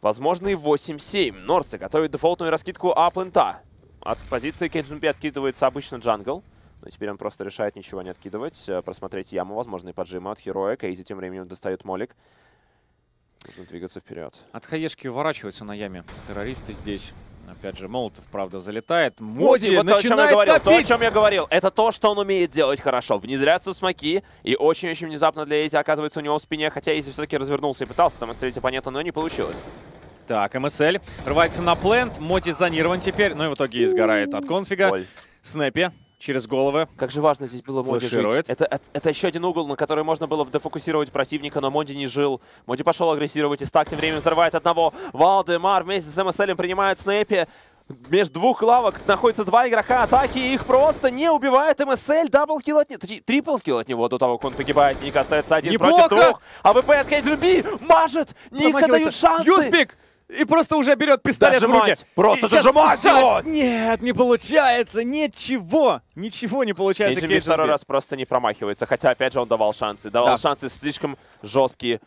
Возможно, и 8-7. Норсы готовят дефолтную раскидку Аплента. От позиции Кейджинби откидывается обычно джангл. Но теперь он просто решает ничего не откидывать, э, просмотреть яму, возможные поджимы от Хероя. Кейзи тем временем достает Молик. Нужно двигаться вперед. От Хаешки уворачивается на яме. Террористы здесь. Опять же, Молотов, правда, залетает. Моди, Моди вот о чем я говорил, копить. то, о чем я говорил. Это то, что он умеет делать хорошо. Внедряться в смоки. И очень-очень внезапно для Эйзи оказывается у него в спине. Хотя Эйзи все-таки развернулся и пытался там отстрелить оппонента, но не получилось. Так, МСЛ рвается на плент. Моди зонирован теперь. Ну и в итоге сгорает от конфига. Боль. Снэпи через головы. Как же важно здесь было Монди жить. Это, это еще один угол, на который можно было дофокусировать противника, но Монди не жил. Монди пошел агрессировать, и стак тем временем взрывает одного. Валдемар вместе с МСЛ принимают снэпи. Между двух лавок находится два игрока атаки, и их просто не убивает МСЛ. килл от него, килл от него до того, как он погибает. Ник остается один Неплохо! против двух. АВП от Кейджин Би мажет. Ник дают шансы. Юспик! И просто уже берет пистолет дожимать, в руки. Просто и дожимать его! Нет, не получается. Ничего. Ничего не получается. Нинджами второй раз просто не промахивается. Хотя, опять же, он давал шансы. Давал да. шансы слишком жесткие.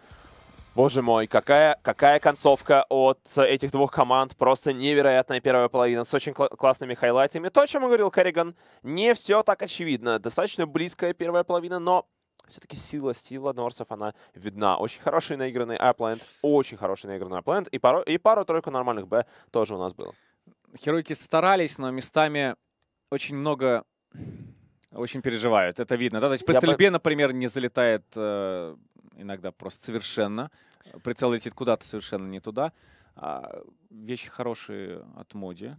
Боже мой, какая, какая концовка от этих двух команд. Просто невероятная первая половина с очень кл классными хайлайтами. То, о чем говорил Карриган, не все так очевидно. Достаточно близкая первая половина, но все-таки сила, сила Норсов, она видна. Очень хороший наигранный Аплэнд, очень хороший наигранный Аплэнд, и, пару, и пару-тройку нормальных Б тоже у нас было. Хероики старались, но местами очень много... Очень переживают, это видно. Да? То есть по Я стрельбе, бы... например, не залетает э, иногда просто совершенно. Прицел летит куда-то совершенно не туда. А, вещи хорошие от моди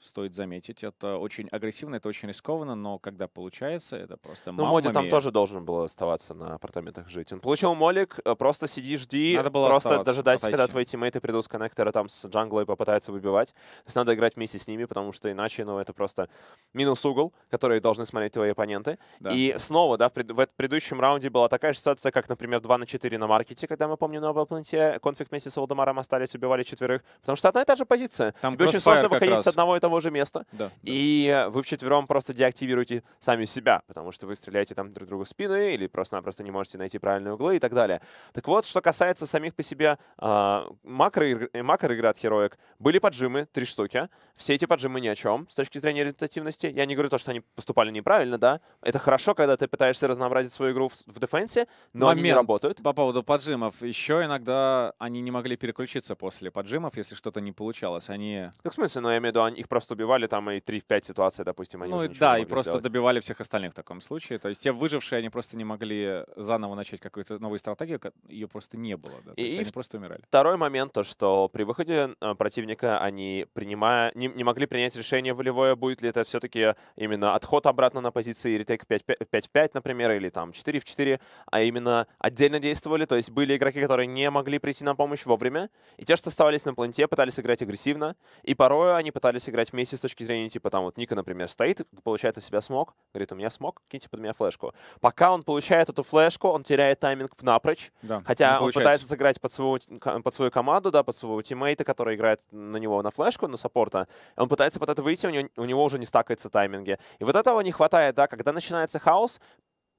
стоит заметить. Это очень агрессивно, это очень рискованно, но когда получается, это просто Ну, Моди там тоже должен был оставаться на апартаментах жить. Он получил молик, э, просто сиди, жди, надо было просто дожидайся, отойти. когда твои тиммейты придут с коннектора там с джанглой попытаются выбивать. То есть надо играть вместе с ними, потому что иначе, ну, это просто минус угол, который должны смотреть твои оппоненты. Да. И снова, да, в, пред... в предыдущем раунде была такая же ситуация, как, например, 2 на 4 на маркете, когда мы, помним на Аблпланте конфиг вместе с Волдемаром остались, убивали четверых, потому что одна и та же позиция. Там Тебе очень сложно выходить раз. с одного и того же места. Да. И вы вчетвером просто деактивируете сами себя, потому что вы стреляете там друг другу в спины или просто-напросто не можете найти правильные углы и так далее. Так вот, что касается самих по себе э, макроигр, макроигр от Heroic, были поджимы, три штуки. Все эти поджимы ни о чем с точки зрения результативности. Я не говорю то, что они поступали неправильно, да. Это хорошо, когда ты пытаешься разнообразить свою игру в, в дефенсе, но Момент они не работают. По поводу поджимов. Еще иногда они не могли переключиться после поджимов, если что-то не получалось. Они... Так в смысле? Но ну, я имею в виду, их просто просто убивали там и 3 в 5 ситуации, допустим, они Ну уже да, и просто сделать. добивали всех остальных в таком случае. То есть те выжившие, они просто не могли заново начать какую-то новую стратегию, ее просто не было. Да? То и, и они просто умирали. Второй момент, то что при выходе э, противника они принимая, не, не могли принять решение волевое, будет ли это все-таки именно отход обратно на позиции ретейк 5 в 5, например, или там 4 в 4, а именно отдельно действовали, то есть были игроки, которые не могли прийти на помощь вовремя, и те, что оставались на планете, пытались играть агрессивно, и порой они пытались играть играть вместе с точки зрения, типа, там вот Ника, например, стоит, получает на себя смог, говорит, у меня смог, киньте под меня флешку. Пока он получает эту флешку, он теряет тайминг напрочь, да, хотя он пытается сыграть под свою, под свою команду, да, под своего тиммейта, который играет на него на флешку, на саппорта. Он пытается под это выйти, у него, у него уже не стакаются тайминги. И вот этого не хватает, да, когда начинается хаос,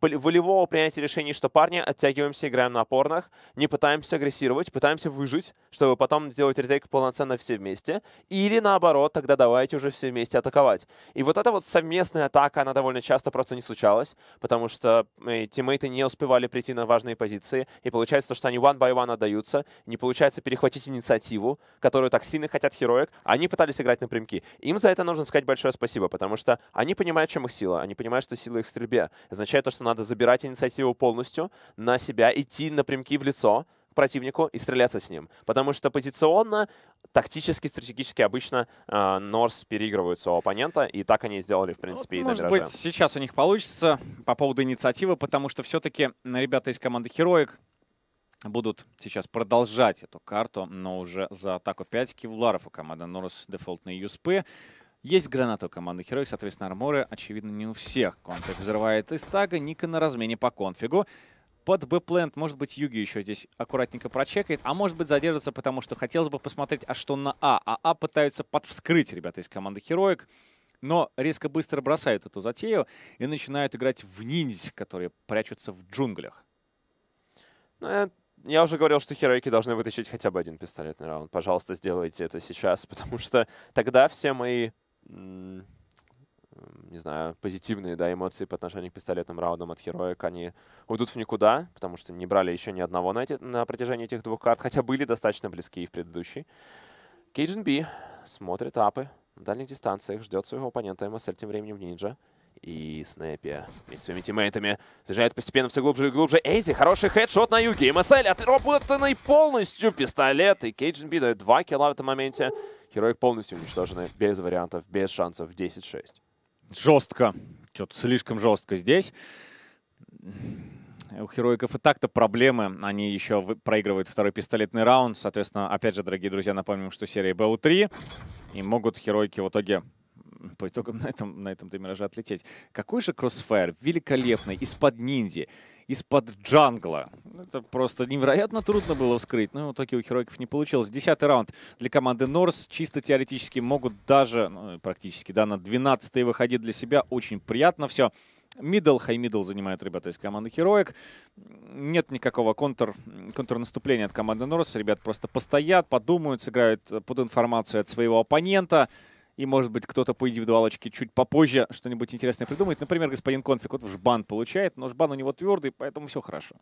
волевого принятия решений, что парни, оттягиваемся, играем на опорных, не пытаемся агрессировать, пытаемся выжить, чтобы потом сделать ретейк полноценно все вместе. Или наоборот, тогда давайте уже все вместе атаковать. И вот эта вот совместная атака, она довольно часто просто не случалась, потому что э, тиммейты не успевали прийти на важные позиции, и получается, что они one by one отдаются, не получается перехватить инициативу, которую так сильно хотят хероек, а они пытались играть напрямки. Им за это нужно сказать большое спасибо, потому что они понимают, чем их сила, они понимают, что сила их в стрельбе. Означает то, что надо забирать инициативу полностью на себя, идти напрямки в лицо противнику и стреляться с ним. Потому что позиционно, тактически, стратегически обычно э, Норс переигрывают своего оппонента, и так они сделали, в принципе, ну, и Может быть, сейчас у них получится по поводу инициативы, потому что все-таки ребята из команды Хероик будут сейчас продолжать эту карту, но уже за атаку 5 кевларов у команды Норс дефолтные USP. Есть граната у команды Героев, соответственно, арморы, очевидно, не у всех. Конфиг взрывает из тага, Ника на размене по конфигу. Под б может быть, Юги еще здесь аккуратненько прочекает, а может быть, задержится, потому что хотелось бы посмотреть, а что на А. А А пытаются подвскрыть ребята из команды Хероек, но резко быстро бросают эту затею и начинают играть в ниндзь, которые прячутся в джунглях. Ну, я э, я уже говорил, что Херойки должны вытащить хотя бы один пистолетный раунд. Пожалуйста, сделайте это сейчас, потому что тогда все мои не знаю, позитивные да, эмоции по отношению к пистолетным раундам от Heroic, они уйдут в никуда, потому что не брали еще ни одного на, эти, на протяжении этих двух карт, хотя были достаточно близки и в предыдущей. Кейджин Би смотрит апы на дальних дистанциях, ждет своего оппонента МСЛ тем временем в нинджа. И Снэпи вместе с своими тиммейтами заезжает постепенно все глубже и глубже. Эйзи, хороший хедшот на юге. МСЛ отработанный полностью пистолет. И Кейджин Би дает два килла в этом моменте. Хероик полностью уничтожены, без вариантов, без шансов, 10-6. Жестко. Что-то слишком жестко здесь. У Хероиков и так-то проблемы. Они еще проигрывают второй пистолетный раунд. Соответственно, опять же, дорогие друзья, напомним, что серия БУ-3. И могут Хероики в итоге по итогам на этом, на этом-то мираже отлететь. Какой же кроссфайр великолепный, из-под ниндзя из-под джангла. Это просто невероятно трудно было вскрыть, но в итоге у Хероиков не получилось. Десятый раунд для команды Норс. Чисто теоретически могут даже, ну, практически, да, на 12-й выходить для себя. Очень приятно все. Мидл, хай-мидл занимают ребята из команды Хероек. Нет никакого контр, контрнаступления от команды Норс. Ребят просто постоят, подумают, сыграют под информацию от своего оппонента и, может быть, кто-то по индивидуалочке чуть попозже что-нибудь интересное придумает. Например, господин Конфик, вот жбан получает, но жбан у него твердый, поэтому все хорошо.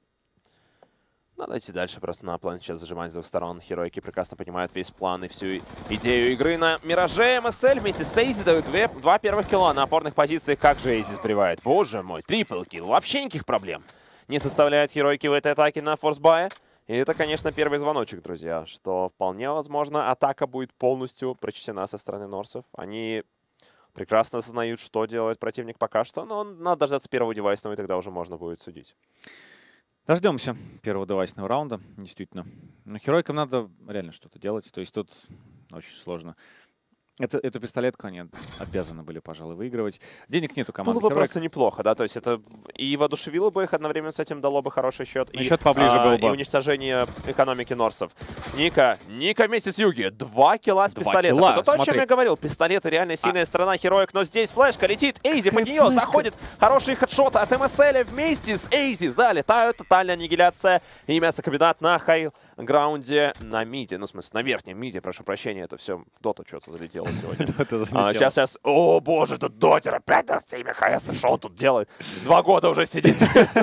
Надо ну, идти дальше, просто на план сейчас зажимать с двух сторон. Херойки прекрасно понимают весь план и всю идею игры на Мираже. МСЛ вместе с Эйзи дают две, два первых килла на опорных позициях. Как же Эйзи сбривает? Боже мой, трипл килл, вообще никаких проблем. Не составляют Херойки в этой атаке на форсбае. И это, конечно, первый звоночек, друзья, что вполне возможно атака будет полностью прочтена со стороны Норсов. Они прекрасно осознают, что делает противник пока что, но надо дождаться первого девайсного, и тогда уже можно будет судить. Дождемся первого девайсного раунда, действительно. Но херойкам надо реально что-то делать, то есть тут очень сложно. Это, это пистолетку они обязаны были, пожалуй, выигрывать. Денег нету команды Было бы Heroic. просто неплохо, да, то есть это и воодушевило бы их, одновременно с этим дало бы хороший счет. И, ну, счет поближе а, был бы. И уничтожение экономики Норсов. Ника, Ника вместе с Юги, два килла с два пистолета. Килла, это то, о чем я говорил, пистолеты реально сильная а. сторона Хероик, но здесь флешка летит, Эйзи под нее флешка? заходит, хороший хедшот от МСЛ вместе с Эйзи залетают, тотальная аннигиляция и мясокомбинат на хай граунде на миде. Ну, в смысле, на верхнем миде, прошу прощения, это все Дота что-то залетело сегодня. А, сейчас я... О, боже, этот дотер опять на стриме ХС, что он тут делает? Два года уже сидит.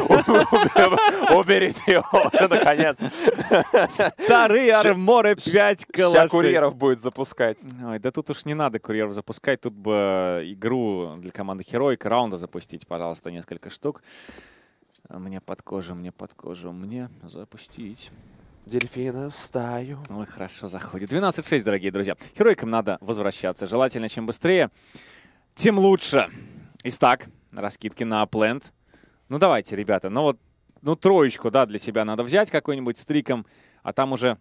Уберите его уже, наконец. Вторые арморы 5 колоссей. курьеров будет запускать. Ой, да тут уж не надо курьеров запускать, тут бы э, игру для команды Heroic раунда запустить, пожалуйста, несколько штук. Мне под кожу, мне под кожу, мне запустить дельфинов стаю. Ой, хорошо заходит. 12-6, дорогие друзья. Херойкам надо возвращаться. Желательно, чем быстрее, тем лучше. Истак, раскидки на плент. Ну, давайте, ребята. Ну, вот, ну, троечку, да, для себя надо взять какой-нибудь стриком. а там уже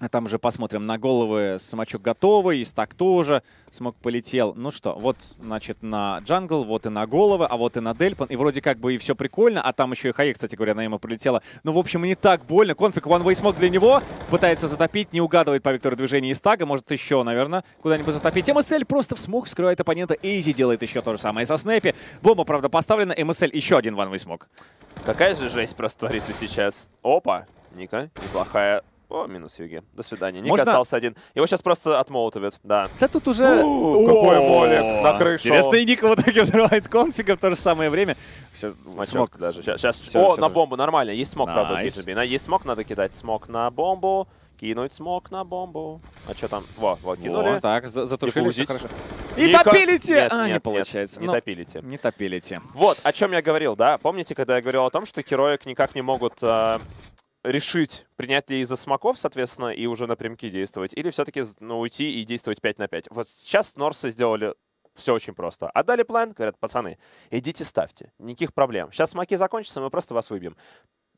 а там же посмотрим на головы. Самочок готовый, Истак тоже. Смог полетел. Ну что, вот, значит, на джангл, вот и на головы, а вот и на Дельпан. И вроде как бы и все прикольно. А там еще и Хае, кстати говоря, на ему прилетела. Ну, в общем, не так больно. Конфиг one-way смог для него. Пытается затопить, не угадывает по Виктору движения Истага. Может еще, наверное, куда-нибудь затопить. МСЛ просто в смог скрывает оппонента. Эйзи делает еще то же самое со снэпи. Бомба, правда, поставлена. МСЛ еще один one-way смог. Какая же жесть просто творится сейчас. Опа, Ника, неплохая о, минус Юги. До свидания. Ник Можно... остался один. Его сейчас просто отмолотовят, да. Да тут уже... У, какой волик на крышу. Интересно, и Ника вот таки взрывает конфига в то же самое время. Все, смог даже. Сейчас, сейчас. Все, О, все, на бомбу, нормально. Есть смог, правда, На Есть смог, надо кидать. Смог на бомбу. Кинуть смог на бомбу. А что там? Во, во, кинули. Во, так, за затушили, все хорошо. И Ника... топилите! Нет, а, нет, не получается. Ну, нет, не топилите. Не топилите. Вот, о чем я говорил, да? Помните, когда я говорил о том, что Хероик никак не могут... Э решить, принять ли из-за смоков, соответственно, и уже на прямки действовать, или все-таки ну, уйти и действовать 5 на 5. Вот сейчас Норсы сделали все очень просто. Отдали план, говорят, пацаны, идите ставьте, никаких проблем. Сейчас смоки закончатся, мы просто вас выбьем.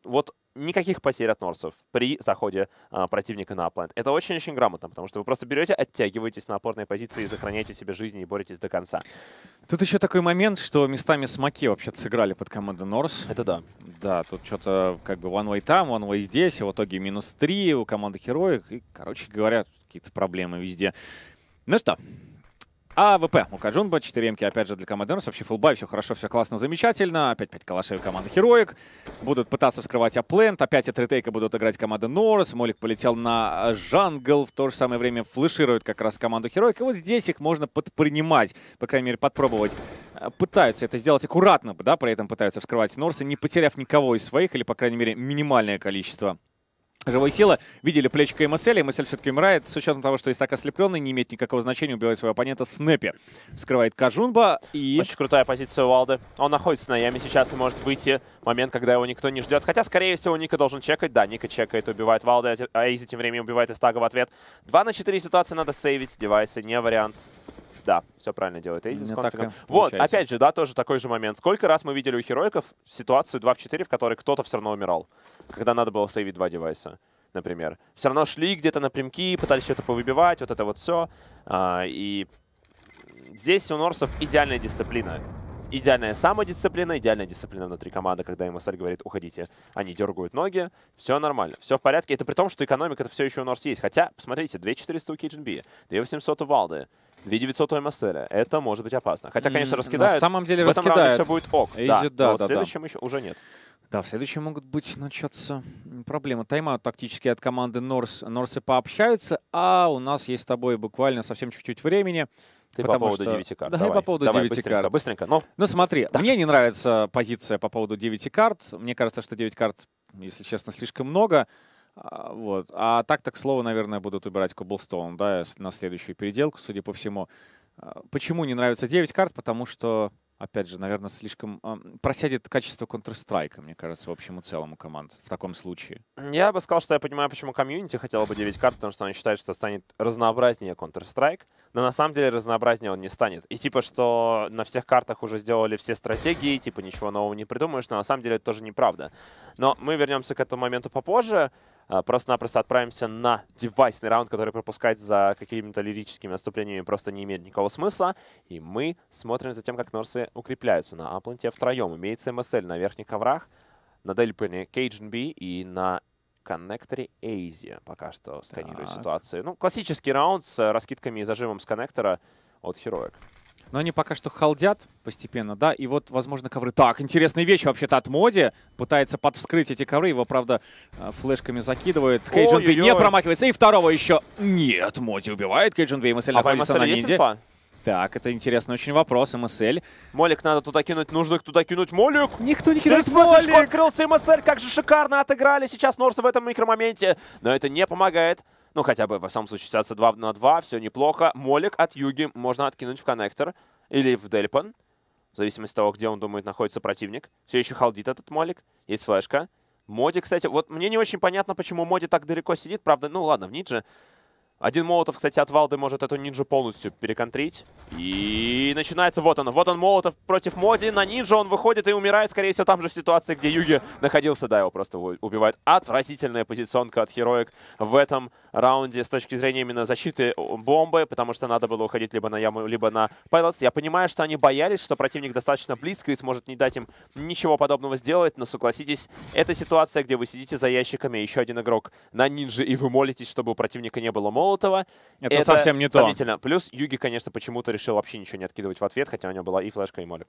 Вот никаких потерь от норсов при заходе а, противника на аплент. Это очень-очень грамотно, потому что вы просто берете, оттягиваетесь на опорные позиции, сохраняете себе жизнь и боретесь до конца. Тут еще такой момент, что местами смоки вообще сыграли под команду Норс. Это да. Да, тут что-то как бы one way там, one way здесь, и а в итоге минус 3 у команды Heroic. И, короче говоря, какие-то проблемы везде. Ну что, а ВП у Каджунба, 4 МК опять же для команды Норс. Вообще фулбай, все хорошо, все классно, замечательно. Опять 5 калашей у команды Хероик. Будут пытаться вскрывать аплент. Опять от ретейка будут играть команда Норс. Молик полетел на жангл. В то же самое время флеширует как раз команду Хероик. И вот здесь их можно подпринимать, по крайней мере, подпробовать. Э, пытаются это сделать аккуратно, да, при этом пытаются вскрывать Норса, не потеряв никого из своих, или, по крайней мере, минимальное количество живой силы. Видели плечико МСЛ, и МСЛ все-таки умирает, с учетом того, что есть Истак ослепленный, не имеет никакого значения убивает своего оппонента Снэпи. вскрывает Кажунба и... Очень крутая позиция у Алды. Он находится на яме сейчас и может выйти момент, когда его никто не ждет. Хотя, скорее всего, Ника должен чекать. Да, Ника чекает, убивает Валды, а Эйзи тем временем убивает Истага в ответ. 2 на 4 ситуации надо сейвить, девайсы не вариант. Да, все правильно делает Эйзи конфигом. Вот, опять же, да, тоже такой же момент. Сколько раз мы видели у Хероиков ситуацию 2 в 4, в которой кто-то все равно умирал, когда надо было сейвить два девайса например. Все равно шли где-то напрямки, пытались что-то повыбивать, вот это вот все. А, и здесь у Норсов идеальная дисциплина идеальная самодисциплина, идеальная дисциплина внутри команды, когда МСЛ говорит «уходите», они дергают ноги, все нормально, все в порядке. Это при том, что экономика это все еще у Норс есть. Хотя, посмотрите, 2400 у KGB, 2800 у Валды, 2900 у МСЛ. Это может быть опасно. Хотя, конечно, раскидают. На самом деле в этом раскидают. все будет ок. Easy, да. Да, Но да, в следующем да. еще уже нет. Да, в следующем могут быть начаться проблемы. Тайм-аут тактически от команды Норс. Норсы пообщаются, а у нас есть с тобой буквально совсем чуть-чуть времени. Ты Потому по поводу что... 9 карт. Да, давай, и по поводу давай, 9 быстренько, карт. Быстренько, но... Ну, ну смотри, да. мне не нравится позиция по поводу 9 карт. Мне кажется, что 9 карт, если честно, слишком много. А, вот. А так, так слово, наверное, будут убирать Коблстоун да, на следующую переделку, судя по всему. А, почему не нравится 9 карт? Потому что опять же, наверное, слишком просядет качество Counter-Strike, мне кажется, в общем и целом у команд в таком случае. Я бы сказал, что я понимаю, почему комьюнити хотела бы 9 карт, потому что они считают, что станет разнообразнее Counter-Strike, но на самом деле разнообразнее он не станет. И типа, что на всех картах уже сделали все стратегии, типа ничего нового не придумаешь, но на самом деле это тоже неправда. Но мы вернемся к этому моменту попозже. А, просто-напросто отправимся на девайсный раунд, который пропускать за какими-то лирическими отступлениями просто не имеет никакого смысла. И мы смотрим за тем, как норсы укрепляются на Апланте втроем. Имеется МСЛ на верхних коврах, на Дельпене Кейджин Би и на коннекторе Эйзи пока что сканирует ситуацию. Ну, классический раунд с раскидками и зажимом с коннектора от Heroic. Но они пока что халдят постепенно, да, и вот, возможно, ковры. Так, интересная вещь вообще-то от Моди. Пытается подвскрыть эти ковры, его, правда, э, флешками закидывает. Кейджин Би не промахивается, и второго еще нет. Моди убивает Кейджин Би, а МСЛ а находится на нинде. Так, это интересный очень вопрос, МСЛ. Молик надо туда кинуть, нужно туда кинуть Молик. Никто не кидает Молик. Открылся МСЛ, как же шикарно отыграли сейчас Норсы в этом микромоменте. Но это не помогает ну, хотя бы, во всяком случае, ситуация 2 на 2, все неплохо. Молик от Юги можно откинуть в коннектор или в Дельпан, в зависимости от того, где он думает находится противник. Все еще халдит этот Молик, есть флешка. Моди, кстати, вот мне не очень понятно, почему Моди так далеко сидит, правда, ну ладно, в Нидже один Молотов, кстати, от Валды может эту Нинджу полностью переконтрить. И начинается вот он. Вот он Молотов против Моди. На Нинджу он выходит и умирает, скорее всего, там же в ситуации, где Юги находился. Да, его просто убивает. Отвратительная позиционка от Хероик в этом раунде с точки зрения именно защиты бомбы, потому что надо было уходить либо на яму, либо на Пайлотс. Я понимаю, что они боялись, что противник достаточно близко и сможет не дать им ничего подобного сделать, но согласитесь, это ситуация, где вы сидите за ящиками, еще один игрок на Нинже, и вы молитесь, чтобы у противника не было Молотова. Молотова. Это, это совсем не сомнительно. то. Плюс Юги, конечно, почему-то решил вообще ничего не откидывать в ответ, хотя у него была и флешка, и молик.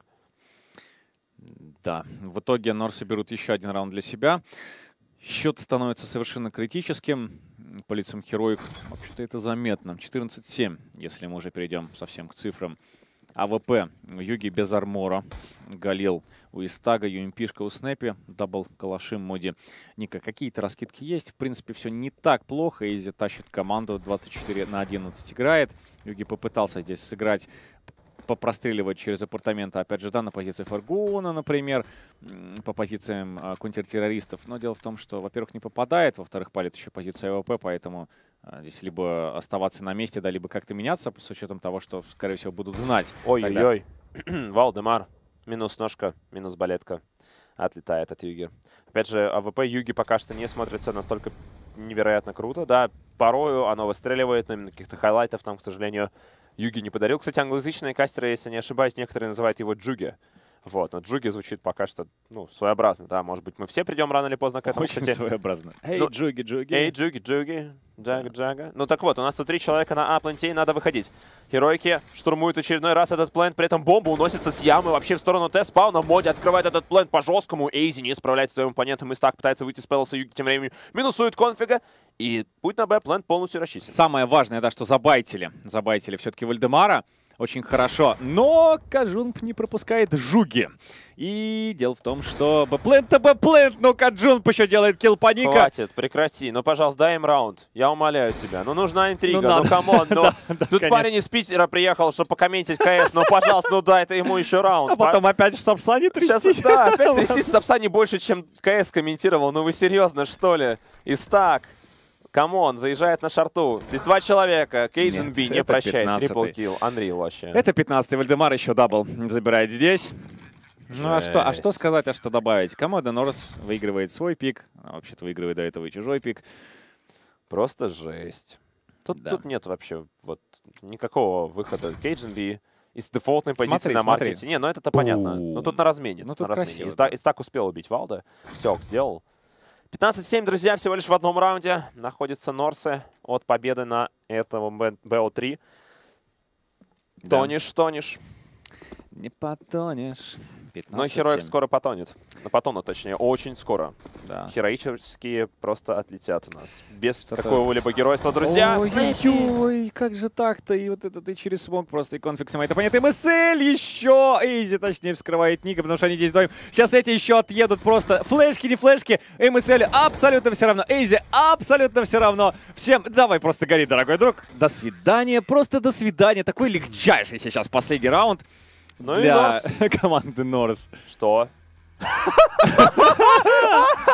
Да, в итоге Норсы берут еще один раунд для себя. Счет становится совершенно критическим. По лицам Хероик, вообще-то это заметно. 14-7, если мы уже перейдем совсем к цифрам. АВП Юги без армора. Галил у Истага, Юимпишка у Снэпи, дабл Калаши, Моди. Ника, какие-то раскидки есть. В принципе, все не так плохо. Изи тащит команду, 24 на 11 играет. Юги попытался здесь сыграть попростреливать через апартаменты, опять же, да, на позиции Фаргуна, например, по позициям а, контртеррористов. Но дело в том, что, во-первых, не попадает, во-вторых, палит еще позиция АВП, поэтому Здесь а, либо оставаться на месте, да, либо как-то меняться, с учетом того, что, скорее всего, будут знать. Ой-ой-ой. Валдемар. Минус ножка, минус балетка. Отлетает от Юги. Опять же, АВП Юги пока что не смотрится настолько невероятно круто. Да, порою оно выстреливает, но именно каких-то хайлайтов нам, к сожалению, Юги не подарил. Кстати, англоязычные кастеры, если не ошибаюсь, некоторые называют его Джуги. Вот, но Джуги звучит пока что, ну, своеобразно, да. Может быть, мы все придем рано или поздно к этому. Очень кстати. своеобразно. Эй, ну, Джуги, Джуги. Эй, Джуги, Джуги. Джага, Джага. Ну так вот, у нас тут три человека на А-пленте, и надо выходить. Героики штурмуют очередной раз этот плент, при этом бомба уносится с ямы вообще в сторону Т-спауна. Моди открывает этот плент по-жесткому, Эйзи не справляется с своим оппонентом, и стак пытается выйти с Пелоса, Юги тем временем минусует конфига, и путь на Б-плент полностью расчистен. Самое важное, да, что забайтили. Забайтили все-таки Вальдемара очень хорошо. Но Кажунп не пропускает жуги. И дело в том, что Бплент, то Бэплент, но Каджунп еще делает килл паника. Хватит, прекрати. Ну, пожалуйста, дай им раунд. Я умоляю тебя. Ну, нужна интрига. Ну, ну камон. Ну. Тут парень из Питера приехал, чтобы покомментить КС. Ну, пожалуйста, ну дай это ему еще раунд. А, а потом опять в Сапсане трястись. да, опять трястись в Сапсане больше, чем КС комментировал. Ну, вы серьезно, что ли? Истак. Камон, заезжает на шарту. Здесь два человека. Кейджин Би не прощает. Трипл килл. Андрей вообще. Это 15-й. Вальдемар еще дабл забирает здесь. Ну а что, а что сказать, а что добавить? Команда Норс выигрывает свой пик, а вообще-то выигрывает до этого и чужой пик. Просто жесть. Тут, да. тут нет вообще вот никакого выхода. Кейджин Би из дефолтной позиции смотри, на маркете. Смотри. Не, ну это-то понятно. Ну тут на размене. Ну тут на размене. Красиво, Иста, да. успел убить Валда. Все, сделал. 15-7, друзья, всего лишь в одном раунде находятся Норсы от победы на этом БО-3. Да. Тонешь, тонешь. Не потонешь. 15, Но Хероик 7. скоро потонет. Ну, потонут, точнее, очень скоро. Да. Хероические просто отлетят у нас. Без какого-либо геройства, друзья. Ой, ой, как же так-то? И вот это ты через смог просто и конфиг снимает понятно, И МСЛ еще изи, точнее, вскрывает Ника, потому что они здесь вдвоем. Сейчас эти еще отъедут просто. Флешки, не флешки. И МСЛ абсолютно все равно. Изи абсолютно все равно. Всем давай просто гори, дорогой друг. До свидания. Просто до свидания. Такой легчайший сейчас последний раунд. Ну и для Норс. команды Норс. Что?